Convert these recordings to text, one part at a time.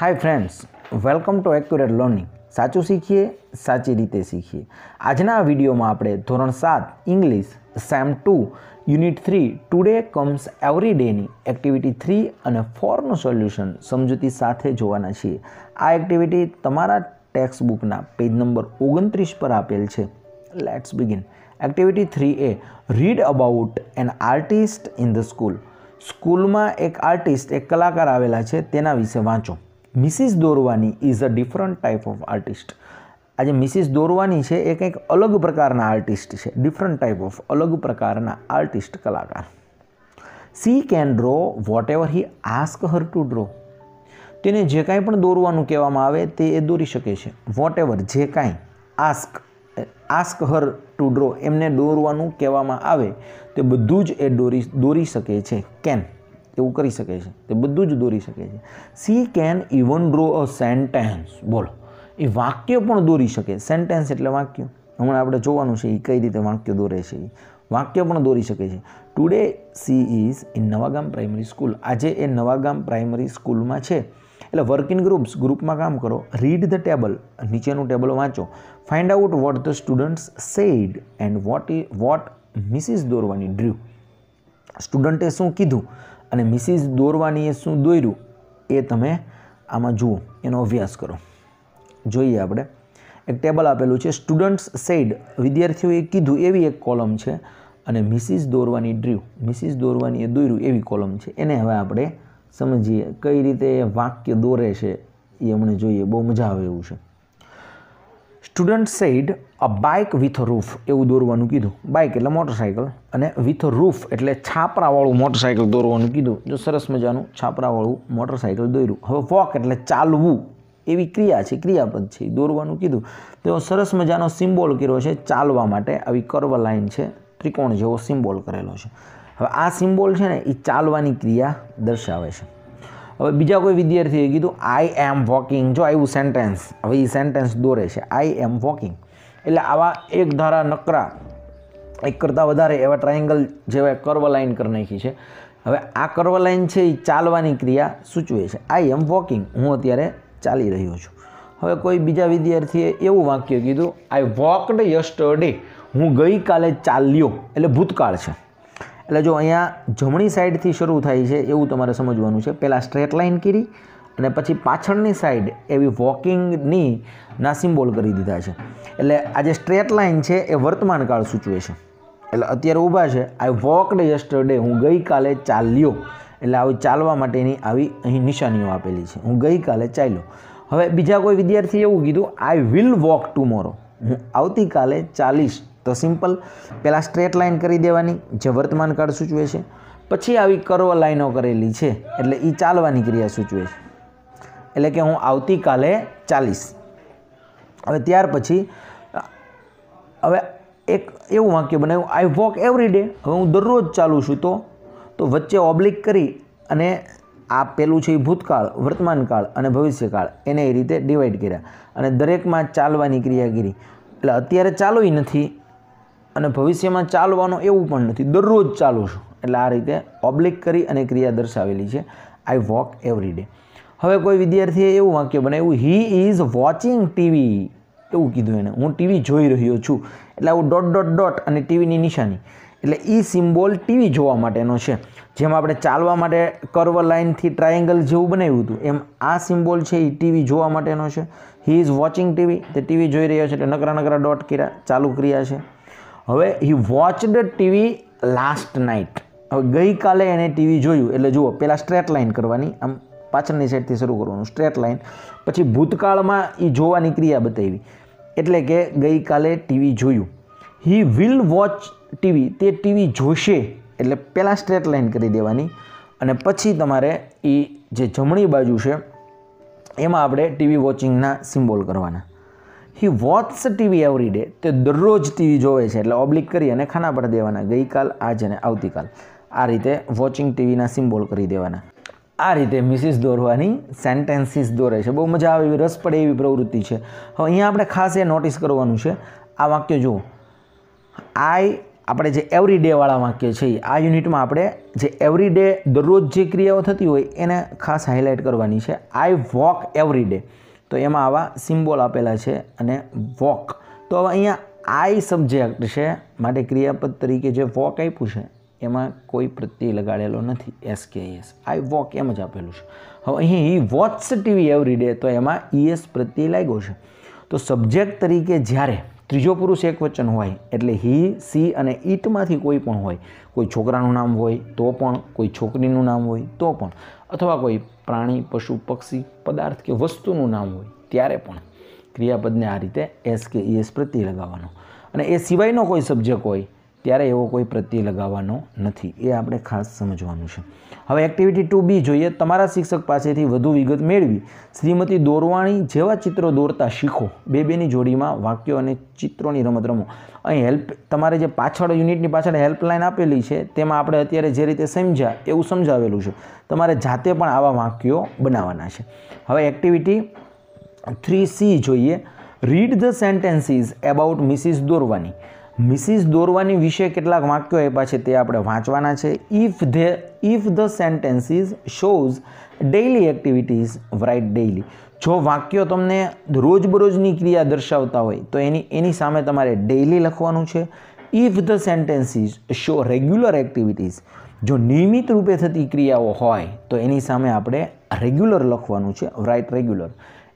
Hi friends welcome to accurate learning સાચું શીખીએ સાચી રીતે શીખીએ આજના વિડીયોમાં આપણે ધોરણ સાત English sem two unit three today comes every ડેની એક્ટિવિટી થ્રી અને ફોરનું સોલ્યુશન સમજૂતી સાથે જોવાના છીએ આ એક્ટિવિટી તમારા ટેક્સ્ટ બુકના પેજ નંબર ઓગણત્રીસ પર આપેલ છે let's begin activity three A read about an artist in the school સ્કૂલમાં એક આર્ટિસ્ટ એક કલાકાર આવેલા છે તેના વિશે વાંચો Mrs Doravani is a different type of artist આજે મિસિસ દોરવાની છે એ કંઈક અલગ પ્રકારના આર્ટિસ્ટ છે ડિફરન્ટ ટાઈપ ઓફ અલગ પ્રકારના આર્ટિસ્ટ કલાકાર she can draw whatever he ask her to draw તેને જે કાંઈ પણ દોરવાનું કહેવામાં આવે તે એ દોરી શકે છે વોટ એવર જે કાંઈ ask ask her to draw એમને દોરવાનું કહેવામાં આવે તે બધું જ એ દોરી દોરી શકે છે કેન તેવું કરી શકે છે તે બધું જ દોરી શકે છે she can even draw a sentence બોલો એ વાક્ય પણ દોરી શકે સેન્ટેન્સ એટલે વાક્ય હમણાં આપણે જોવાનું છે એ કઈ રીતે વાક્ય દોરે છે એ વાક્ય પણ દોરી શકે છે today she is in Navagam primary school આજે એ નવાગામ પ્રાઇમરી સ્કૂલમાં છે એટલે વર્ક ઇન ગ્રુપ્સ ગ્રુપમાં કામ કરો રીડ ધ ટેબલ નીચેનું ટેબલ વાંચો find out what the students said and what what Mrs Doravani drew સ્ટુડન્ટે શું કીધું અને મિસિસ દોરવાની એ શું દોર્યું એ તમે આમાં જુઓ એનો અભ્યાસ કરો જોઈએ આપણે એક ટેબલ આપેલું છે સ્ટુડન્ટ્સ સેડ વિદ્યાર્થીઓએ કીધું એવી એક કોલમ છે અને મિસિસ દોરવાની ડ્રીવ મિસિસ દોરવાની એ દોર્યું એવી કોલમ છે એને હવે આપણે સમજીએ કઈ રીતે વાક્ય દોરે છે એ અમને જોઈએ બહુ મજા આવે એવું છે student said a bike with roof એવું દોરવાનું કીધું બાઇક એટલે મોટરસાઇકલ અને વિથ રૂફ એટલે છાપરાવાળું મોટરસાઇકલ દોરવાનું કીધું જો સરસ મજાનું છાપરાવાળું મોટરસાઇકલ દોર્યું હવે વોક એટલે ચાલવું એવી ક્રિયા છે ક્રિયાપદ છે દોરવાનું કીધું તેઓ સરસ મજાનો સિમ્બોલ કર્યો છે ચાલવા માટે આવી કર્વ લાઇન છે ત્રિકોણ જેવો સિમ્બોલ કરેલો છે હવે આ સિમ્બોલ છે ને એ ચાલવાની ક્રિયા દર્શાવે છે હવે બીજા કોઈ વિદ્યાર્થીએ કીધું આઈ એમ વોકિંગ જો આવ્યું સેન્ટેન્સ હવે એ સેન્ટેન્સ દોરે છે આઈ એમ વોકિંગ એટલે આવા એક ધારા નકરા એક કરતાં વધારે એવા ટ્રાયંગલ જેવા કર્વ લાઇન કરી નાખી છે હવે આ કર્વ લાઇન છે એ ચાલવાની ક્રિયા સૂચવે છે આઈ એમ વોકિંગ હું અત્યારે ચાલી રહ્યો છું હવે કોઈ બીજા વિદ્યાર્થીએ એવું વાક્ય કીધું આઈ વોકડ યસ્ટરડે હું ગઈકાલે ચાલ્યો એટલે ભૂતકાળ છે એટલે જો અહીંયા જમણી સાઈડથી શરૂ થાય છે એવું તમારે સમજવાનું છે પહેલાં સ્ટ્રેટ લાઇન કરી અને પછી પાછળની સાઈડ એવી વોકિંગની ના સિમ્બોલ કરી દીધા છે એટલે આ જે સ્ટ્રેટ લાઇન છે એ વર્તમાનકાળ સૂચવે છે એટલે અત્યારે ઊભા છે આઈ વોકડ યસ્ટરડે હું ગઈકાલે ચાલ્યો એટલે આવી ચાલવા માટેની આવી અહીં નિશાનીઓ આપેલી છે હું ગઈકાલે ચાલ્યો હવે બીજા કોઈ વિદ્યાર્થીએ એવું કીધું આઈ વિલ વોક ટુમોરો હું આવતીકાલે ચાલીશ તો સિમ્પલ પહેલાં સ્ટ્રેટ લાઇન કરી દેવાની જે વર્તમાન કાળ સૂચવે છે પછી આવી કર્વ લાઇનો કરેલી છે એટલે એ ચાલવાની ક્રિયા સૂચવે છે એટલે કે હું આવતીકાલે ચાલીશ હવે ત્યાર પછી હવે એક એવું વાક્ય બનાવ્યું આઈ વોક એવરી ડે હવે હું દરરોજ ચાલું છું તો તો વચ્ચે ઓબ્લિક કરી અને આ પેલું છે એ ભૂતકાળ વર્તમાનકાળ અને ભવિષ્યકાળ એને એ રીતે ડિવાઈડ કર્યા અને દરેકમાં ચાલવાની ક્રિયા કરી એટલે અત્યારે ચાલુય નથી અને ભવિષ્યમાં ચાલવાનો એવું પણ નથી દરરોજ ચાલું છું એટલે આ રીતે ઓબ્લિક કરી અને ક્રિયા દર્શાવેલી છે આઈ વોક એવરી ડે હવે કોઈ વિદ્યાર્થીએ એવું વાક્ય બનાવ્યું હી ઇઝ વોચિંગ ટીવી એવું કીધું એને હું ટીવી જોઈ રહ્યો છું એટલે આવું ડોટ ડોટ ડોટ અને ટીવીની નિશાની એટલે એ સિમ્બોલ ટીવી જોવા માટેનો છે જેમ આપણે ચાલવા માટે કર્વ લાઇનથી ટ્રાયેંગલ જેવું બનાવ્યું હતું એમ આ સિમ્બોલ છે એ ટીવી જોવા માટેનો છે હી ઇઝ વોચિંગ ટીવી તે ટીવી જોઈ રહ્યો છે એટલે નકરા નકરા ડોટ ક્રિયા ચાલુ ક્રિયા છે હવે he watched TV last night હવે ગઈકાલે એણે ટીવી જોયું એટલે જુઓ પહેલાં સ્ટ્રેટ લાઇન કરવાની આમ પાછળની સાઈડથી શરૂ કરવાનું સ્ટ્રેટ લાઇન પછી ભૂતકાળમાં એ જોવાની ક્રિયા બતાવી એટલે કે ગઈકાલે ટીવી જોયું હી વિલ વોચ ટીવી તે ટીવી જોશે એટલે પહેલાં સ્ટ્રેટ લાઇન કરી દેવાની અને પછી તમારે એ જે જમણી બાજુ છે એમાં આપણે ટીવી વોચિંગના સિમ્બોલ કરવાના he watches TV every day તે દરરોજ ટીવી જોવે છે એટલે ઓબ્લિક કરી અને ખાના પર દેવાના ગઈકાલ આજ અને આવતીકાલ આ રીતે વોચિંગ ટીવીના સિમ્બોલ કરી દેવાના આ રીતે મિસિસ દોરવાની સેન્ટેન્સીસ દોરે છે બહુ મજા આવે એવી રસ પડે એવી પ્રવૃત્તિ છે હવે અહીંયા આપણે ખાસ એ નોટિસ કરવાનું છે આ વાક્ય જુઓ આઈ આપણે જે એવરી ડેવાળા વાક્ય છે આ યુનિટમાં આપણે જે એવરી ડે દરરોજ જે ક્રિયાઓ થતી હોય એને ખાસ હાઇલાઇટ કરવાની છે આઈ વોક એવરી ડે તો એમાં આવા સિમ્બોલ આપેલા છે અને વોક તો હવે અહીંયા આઈ સબ્જેક્ટ છે માટે ક્રિયાપદ તરીકે જે વોક આપ્યું છે એમાં કોઈ પ્રત્યે લગાડેલો નથી એસ કે એસ આઈ વોક એમ જ આપેલું છે હવે અહીં he watches TV every day તો એમાં ઈએસ e પ્રત્યે લાગ્યો છે તો સબ્જેક્ટ તરીકે જ્યારે ત્રીજો પુરુષ એક વચન હોય એટલે હી સી અને ઈટમાંથી કોઈ પણ હોય કોઈ છોકરાનું નામ હોય તો પણ કોઈ છોકરીનું નામ હોય તો પણ અથવા કોઈ પ્રાણી પશુ પક્ષી પદાર્થ કે વસ્તુનું નામ હોય ત્યારે પણ ક્રિયાપદને આ રીતે એસ કે એસ પ્રત્યે લગાવવાનો અને એ સિવાયનો કોઈ સબ્જેક્ટ હોય ત્યારે એવો કોઈ પ્રત્યય લગાવવાનો નથી એ આપણે ખાસ સમજવાનું છે હવે એક્ટિવિટી ટુ બી જોઈએ તમારા શિક્ષક પાસેથી વધુ વિગત મેળવી શ્રીમતી દોરવાણી જેવા ચિત્રો દોરતા શીખો બે બેની જોડીમાં વાક્યો અને ચિત્રોની રમત રમો અહીં હેલ્પ તમારે જે પાછળ યુનિટની પાછળ હેલ્પલાઇન આપેલી છે તેમાં આપણે અત્યારે જે રીતે સમજ્યા એવું સમજાવેલું છે તમારે જાતે પણ આવા વાક્યો બનાવવાના છે હવે એક્ટિવિટી થ્રી સી જોઈએ read the sentences about Mrs Doravani Mrs Doravani વિશે કેટલાક વાક્યો આપ્યા છે તે આપણે વાંચવાના છે if they if the sentences shows daily activities write daily જો વાક્યો તમને રોજબરોજની ક્રિયા દર્શાવતા હોય તો એની એની સામે તમારે ડેઇલી લખવાનું છે if the sentences show regular activities જો નિયમિત રૂપે થતી ક્રિયાઓ હોય તો એની સામે આપણે રેગ્યુલર લખવાનું છે write regular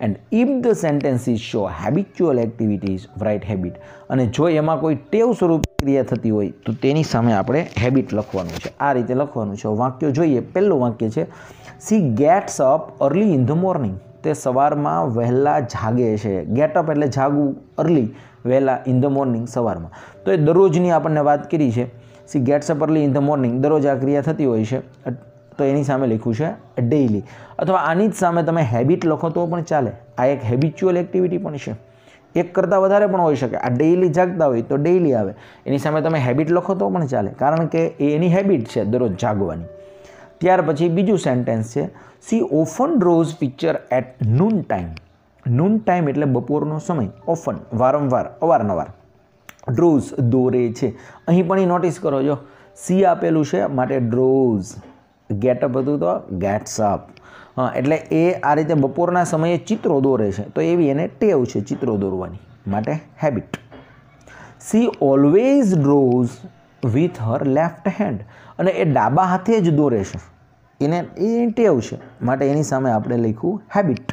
and if the sentences show habitual activities write habit અને જો એમાં કોઈ ટેવ સ્વરૂપ ક્રિયા થતી હોય તો તેની સામે આપણે હેબિટ લખવાનું છે આ રીતે લખવાનું છે વાક્યો જોઈએ પહેલું વાક્ય છે she gets up early in the morning તે સવારમાં વહેલા જાગે છે ગેટ અપ એટલે જાગવું અર્લી વહેલા ઇન ધ મોર્નિંગ સવારમાં તો એ દરરોજની આપણને વાત કરી છે she gets up early in the morning દરરોજ આ ક્રિયા થતી હોય છે તો એની સામે લખ્યું છે ડેઈલી અથવા આની જ સામે તમે હેબિટ લખો તો પણ ચાલે આ એક હેબિચ્યુઅલ એક્ટિવિટી પણ છે એક કરતાં વધારે પણ હોઈ શકે આ ડેઇલી જાગતા હોય તો ડેઇલી આવે એની સામે તમે હેબિટ લખો તો પણ ચાલે કારણ કે એ એની હેબિટ છે દરરોજ જાગવાની ત્યાર પછી બીજું સેન્ટેન્સ છે she often draws picture at noon time noon time એટલે બપોરનો સમય ઓફન વારંવાર અવારનવાર ડ્રોઝ દોરે છે અહીં પણ એ નોટિસ કરો જો સી આપેલું છે માટે ડ્રોઝ ગેટઅપ હતું તો ગેટ્સ અપ એટલે એ આ રીતે બપોરના સમયે ચિત્રો દોરે છે તો એવી એને ટેવ છે ચિત્રો દોરવાની માટે habit she always draws with her left hand અને એ ડાબા હાથે જ દોરે છે એને એ ટેવ છે માટે એની સામે આપણે લખ્યું હેબિટ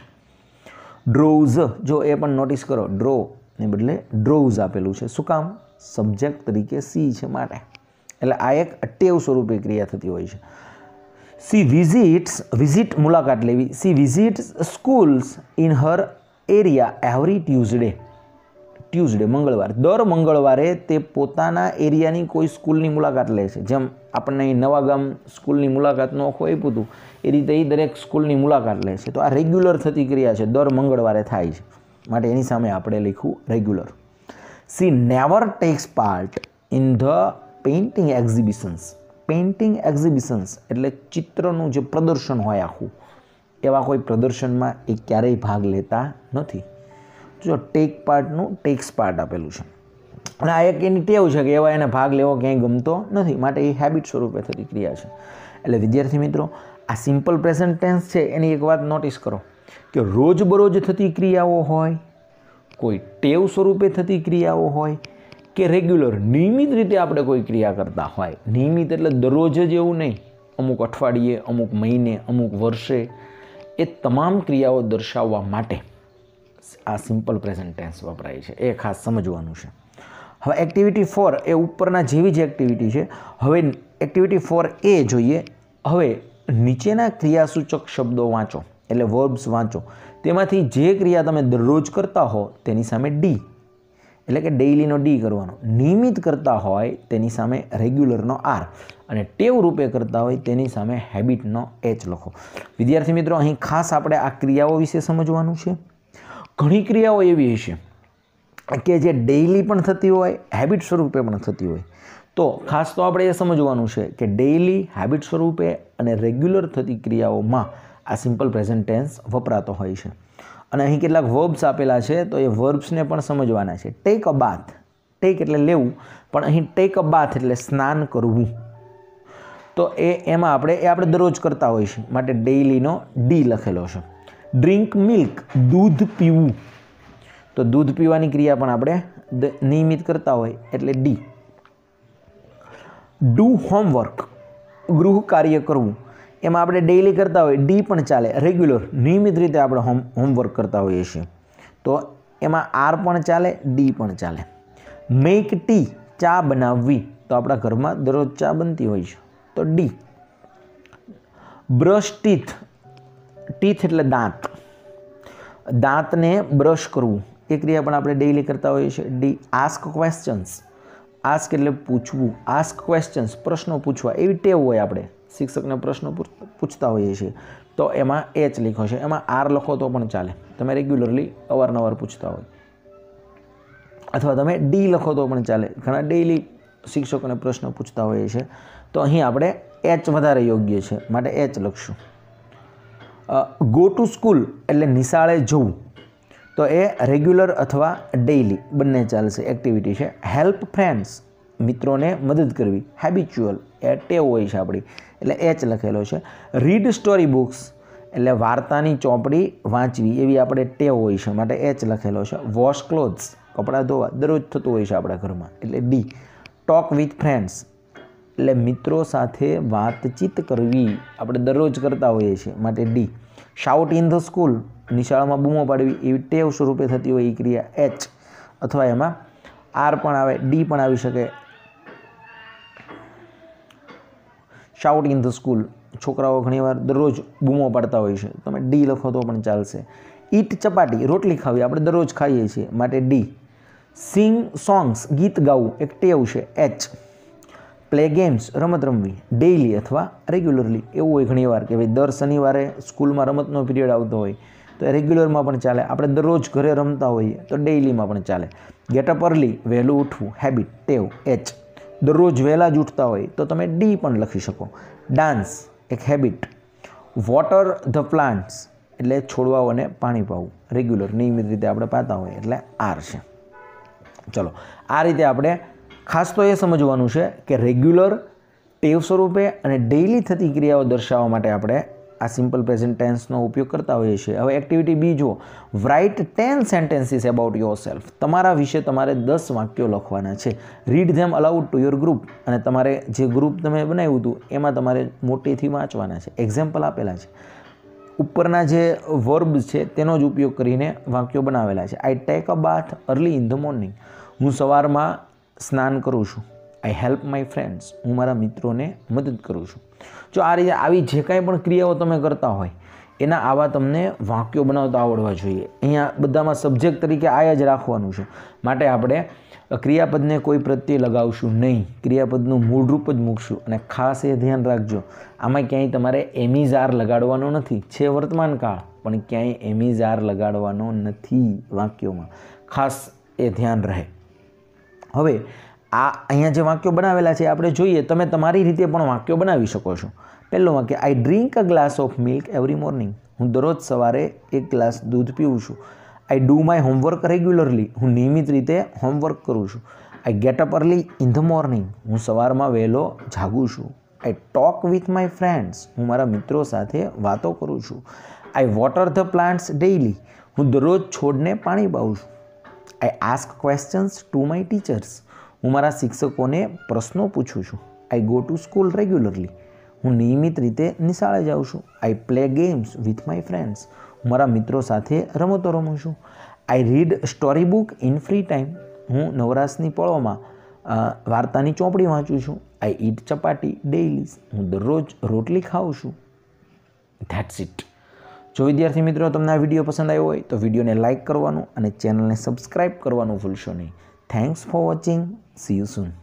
ડ્રોઝ જો એ પણ નોટિસ કરો ડ્રો ને બદલે ડ્રોઝ આપેલું છે શું કામ સબ્જેક્ટ તરીકે સી છે માટે એટલે આ એક ટેવ સ્વરૂપે ક્રિયા થતી હોય છે she વિઝિટ્સ વિઝિટ મુલાકાત લેવી she visits schools in her area every Tuesday Tuesday મંગળવાર દર મંગળવારે તે પોતાના એરિયાની કોઈ સ્કૂલની મુલાકાત લે છે જેમ આપણને નવાગામ સ્કૂલની મુલાકાતનું આખું આપ્યું હતું એ રીતે એ દરેક સ્કૂલની મુલાકાત લે છે તો આ રેગ્યુલર થતી ક્રિયા છે દર મંગળવારે થાય છે માટે એની સામે આપણે લખ્યું regular she never takes part in the painting exhibitions painting exhibitions એટલે ચિત્રનું જે પ્રદર્શન હોય આખું એવા કોઈ પ્રદર્શનમાં એ ક્યારેય ભાગ લેતા નથી જો ટેક પાર્ટનું ટેક્સ પાર્ટ આપેલું છે અને આ એક એની ટેવ છે કે એવા એને ભાગ લેવો ક્યાંય ગમતો નથી માટે એ હેબિટ સ્વરૂપે થતી ક્રિયા છે એટલે વિદ્યાર્થી મિત્રો આ સિમ્પલ પ્રેઝન્ટ ટેન્સ છે એની એક વાત નોટિસ કરો કે રોજબરોજ થતી ક્રિયાઓ હોય કોઈ ટેવ સ્વરૂપે થતી ક્રિયાઓ હોય કે રેગ્યુલર નિયમિત રીતે આપણે કોઈ ક્રિયા કરતા હોય નિયમિત એટલે દરરોજ જ એવું નહીં અમુક અઠવાડિયે અમુક મહિને અમુક વર્ષે એ તમામ ક્રિયાઓ દર્શાવવા માટે આ સિમ્પલ પ્રેઝન્ટ ટેન્સ વપરાય છે એ ખાસ સમજવાનું છે હવે એક્ટિવિટી ફોર એ ઉપરના જેવી જ એક્ટિવિટી છે હવે એક્ટિવિટી ફોર એ જોઈએ હવે નીચેના ક્રિયાસૂચક શબ્દો વાંચો એટલે વર્બ્સ વાંચો તેમાંથી જે ક્રિયા તમે દરરોજ કરતા હો તેની સામે ડી એટલે કે ડેઇલીનો ડી કરવાનો નિયમિત કરતા હોય તેની સામે રેગ્યુલરનો આર અને ટેવ રૂપે કરતા હોય તેની સામે હેબિટનો એચ લખો વિદ્યાર્થી મિત્રો અહીં ખાસ આપણે આ ક્રિયાઓ વિશે સમજવાનું છે ઘણી ક્રિયાઓ એવી હશે કે જે ડેઇલી પણ થતી હોય હેબિટ સ્વરૂપે પણ થતી હોય તો ખાસ તો આપણે એ સમજવાનું છે કે ડેઇલી હેબિટ સ્વરૂપે અને રેગ્યુલર થતી ક્રિયાઓમાં આ સિમ્પલ પ્રેઝન્ટ વપરાતો હોય છે અને અહીં કેટલાક વર્બ્સ આપેલા છે તો એ વર્બ્સને પણ સમજવાના છે ટેક અ બાથ ટેક એટલે લેવું પણ અહીં ટેક અ બાથ એટલે સ્નાન કરવું તો એ એમાં આપણે એ આપણે દરરોજ કરતા હોઈએ છીએ માટે ડેઇલીનો ડી લખેલો છે ડ્રિંક મિલ્ક દૂધ પીવું તો દૂધ પીવાની ક્રિયા પણ આપણે નિયમિત કરતા હોય એટલે ડી ડૂ હોમવર્ક ગૃહ કાર્ય કરવું એમાં આપણે ડેઇલી કરતા હોઈએ ડી પણ ચાલે રેગ્યુલર નિયમિત રીતે આપણે હોમ હોમવર્ક કરતા હોઈએ છીએ તો એમાં આર પણ ચાલે ડી પણ ચાલે મેક ટી ચા બનાવવી તો આપણા ઘરમાં દરરોજ ચા બનતી હોય છે તો ડી બ્રશ ટીથ ટીથ એટલે દાંત દાંતને બ્રશ કરવું એ ક્રિયા પણ આપણે ડેઈલી કરતા હોઈએ છીએ ડી આસ્ક ક્વેશ્ચન્સ આસ્ક એટલે પૂછવું આસ્ક ક્વેશ્ચન્સ પ્રશ્નો પૂછવા એવી ટેવ હોય આપણે શિક્ષકને પ્રશ્નો પૂછતા હોઈએ છીએ તો એમાં એચ લખો છે એમાં આર લખો તો પણ ચાલે તમે રેગ્યુલરલી અવારનવાર પૂછતા હોય અથવા તમે ડી લખો તો પણ ચાલે ઘણા ડેઈલી શિક્ષકોને પ્રશ્નો પૂછતા હોઈએ છીએ તો અહીં આપણે એચ વધારે યોગ્ય છે માટે એચ લખશું ગો ટુ સ્કૂલ એટલે નિશાળે જવું તો એ રેગ્યુલર અથવા ડેઈલી બંને ચાલશે એક્ટિવિટી છે હેલ્પ ફ્રેન્ડ્સ મિત્રોને મદદ કરવી હેબિચ્યુઅલ એ ટેવ હોય છે આપણી એટલે એચ લખેલો છે રીડ સ્ટોરી બુક્સ એટલે વાર્તાની ચોપડી વાંચવી એવી આપણે ટેવ હોય છે માટે એચ લખેલો છે વોશ ક્લોથ્સ કપડાં ધોવા દરરોજ થતું હોય છે આપણા ઘરમાં એટલે ડી ટોક વિથ ફ્રેન્ડ્સ એટલે મિત્રો સાથે વાતચીત કરવી આપણે દરરોજ કરતા હોઈએ છીએ માટે D shout in the school નિશાળામાં બૂમો પાડવી એવી ટેવ સ્વરૂપે થતી હોય એ ક્રિયા એચ અથવા એમાં આર પણ આવે ડી પણ આવી શકે શાઉટ ઇન ધ સ્કૂલ છોકરાઓ ઘણીવાર દરરોજ બૂમો પાડતા હોય છે તમે ડી લખો તો પણ ચાલશે ઈટ ચપાટી રોટલી ખાવી આપણે દરરોજ ખાઈએ છીએ માટે ડી સિંગ સોંગ્સ ગીત ગાવું એક ટેવ છે એચ પ્લે ગેમ્સ રમત રમવી ડેઈલી અથવા રેગ્યુલરલી એવું હોય ઘણીવાર કે ભાઈ દર શનિવારે સ્કૂલમાં રમતનો પિરિયડ આવતો હોય તો રેગ્યુલરમાં પણ ચાલે આપણે દરરોજ ઘરે રમતા હોઈએ તો ડેઇલીમાં પણ ચાલે ગેટ અપ અર્લી વહેલું ઉઠવું હેબિટ ટેવ એચ દરરોજ વહેલા જ ઉઠતા હોય તો તમે ડી પણ લખી શકો ડાન્સ એક હેબિટ વોટર ધ પ્લાન્ટ્સ એટલે છોડવાઓને પાણી પાવું રેગ્યુલર નિયમિત રીતે આપણે પાતા હોય એટલે આર છે ચલો આ રીતે આપણે ખાસ તો એ સમજવાનું છે કે રેગ્યુલર ટેવ સ્વરૂપે અને ડેઇલી થતી ક્રિયાઓ દર્શાવવા માટે આપણે આ સિમ્પલ પ્રેઝન્ટ ટેન્સનો ઉપયોગ કરતા હોઈએ છીએ હવે એક્ટિવિટી બી જુઓ write ten sentences about yourself તમારા વિશે તમારે દસ વાક્યો લખવાના છે read them aloud to your group અને તમારે જે ગ્રુપ તમે બનાવ્યું હતું એમાં તમારે મોટેથી વાંચવાના છે એક્ઝામ્પલ આપેલા છે ઉપરના જે વર્બ છે તેનો જ ઉપયોગ કરીને વાક્યો બનાવેલા છે I take a bath early in the morning હું સવારમાં સ્નાન કરું છું આઈ હેલ્પ માય ફ્રેન્ડ્સ હું મારા મિત્રોને મદદ કરું છું જો આ રીતે આવી જે કાંઈ પણ ક્રિયાઓ તમે કરતા હોય એના આવા તમને વાક્યો બનાવતા આવડવા જોઈએ અહીંયા બધામાં સબ્જેક્ટ તરીકે આયા જ રાખવાનું છે માટે આપણે ક્રિયાપદને કોઈ પ્રત્યે લગાવશું નહીં ક્રિયાપદનું મૂળરૂપ જ મૂકશું અને ખાસ એ ધ્યાન રાખજો આમાં ક્યાંય તમારે એમીઝ આર લગાડવાનો નથી છે વર્તમાન કાળ પણ ક્યાંય એમીઝ આર લગાડવાનો નથી વાક્યોમાં ખાસ એ ધ્યાન રહે હવે આ અહીંયા જે વાક્યો બનાવેલા છે આપણે જોઈએ તમે તમારી રીતે પણ વાક્યો બનાવી શકો છો પહેલો વાક્ય I drink a glass of milk every morning હું દરરોજ સવારે એક ગ્લાસ દૂધ પીવું છું I do my homework regularly હું નિયમિત રીતે હોમવર્ક કરું છું I get up early in the morning હું સવારમાં વહેલો જાગું છું I talk with my friends હું મારા મિત્રો સાથે વાતો કરું છું I water the plants daily હું દરરોજ છોડને પાણી પાઉં છું I ask questions to my teachers હું મારા શિક્ષકોને પ્રશ્નો પૂછું છું I go to school regularly હું નિયમિત રીતે નિશાળે જાઉં છું I play games with my friends હું મારા મિત્રો સાથે રમતો રમું છું I read story book in free time હું નવરાશની પળોમાં વાર્તાની ચોપડી વાંચું છું આઈ ઈટ ચપાટી ડેઇલીસ હું દરરોજ રોટલી ખાઉં છું ધેટ્સ ઇટ જો વિદ્યાર્થી મિત્રો તમને આ વિડીયો પસંદ આવ્યો હોય તો વિડીયોને લાઇક કરવાનું અને ચેનલને સબસ્ક્રાઈબ કરવાનું ભૂલશો નહીં thanks for watching See you soon.